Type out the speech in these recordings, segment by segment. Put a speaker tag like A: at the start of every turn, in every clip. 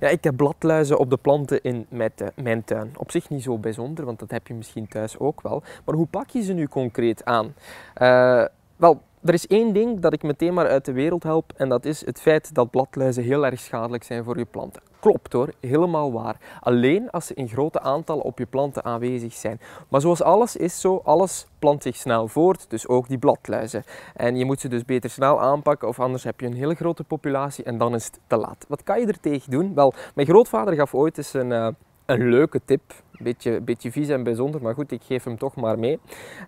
A: Ja, ik heb bladluizen op de planten in mijn tuin. Op zich niet zo bijzonder, want dat heb je misschien thuis ook wel. Maar hoe pak je ze nu concreet aan? Eh, wel, er is één ding dat ik meteen maar uit de wereld help en dat is het feit dat bladluizen heel erg schadelijk zijn voor je planten. Klopt hoor, helemaal waar. Alleen als ze in grote aantallen op je planten aanwezig zijn. Maar zoals alles is zo, alles plant zich snel voort, dus ook die bladluizen. En je moet ze dus beter snel aanpakken of anders heb je een hele grote populatie en dan is het te laat. Wat kan je er tegen doen? Wel, mijn grootvader gaf ooit eens een... Eh, een leuke tip. Beetje, beetje vies en bijzonder, maar goed, ik geef hem toch maar mee.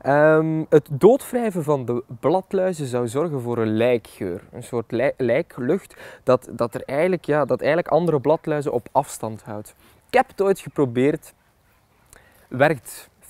A: Ehm, het doodwrijven van de bladluizen zou zorgen voor een lijkgeur. Een soort lijklucht dat, dat, er eigenlijk, ja, dat eigenlijk andere bladluizen op afstand houdt. Ik heb het ooit geprobeerd. Werkt 50-50,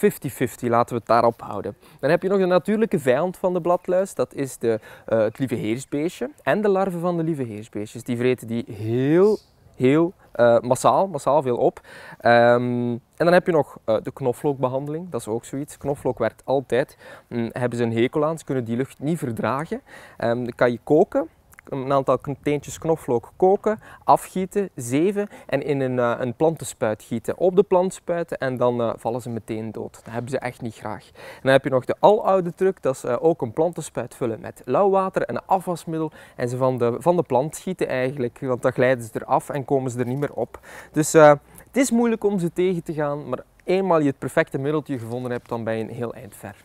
A: laten we het daarop houden. Dan heb je nog de natuurlijke vijand van de bladluis, dat is de, eh, het lieve heersbeestje en de larven van de lieve heersbeestjes. Die vreten die heel, heel eh, massaal, massaal veel op. Ehm, en dan heb je nog eh, de knoflookbehandeling, dat is ook zoiets. Knoflook werkt altijd. Um, hebben ze een hekel aan, ze kunnen die lucht niet verdragen. Ehm, dan kan je koken een aantal teentjes knoflook koken, afgieten, zeven en in een, eh, een plantenspuit gieten. Op de plant spuiten en dan eh, vallen ze meteen dood. Dat hebben ze echt niet graag. dan heb je nog de aloude truc, dat is eh, ook een plantenspuit vullen met lauw water en afwasmiddel en ze van de, van de plant gieten eigenlijk, want dan glijden ze eraf en komen ze er niet meer op. Dus het is moeilijk om ze tegen te gaan, maar eenmaal je het perfecte middeltje gevonden hebt, dan ben je een heel eind ver.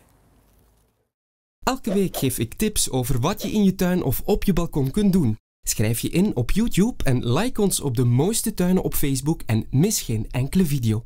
A: Elke week geef ik tips over wat je in je tuin of op je balkon kunt doen. Schrijf je in op YouTube en like ons op de mooiste tuinen op Facebook en mis geen enkele video.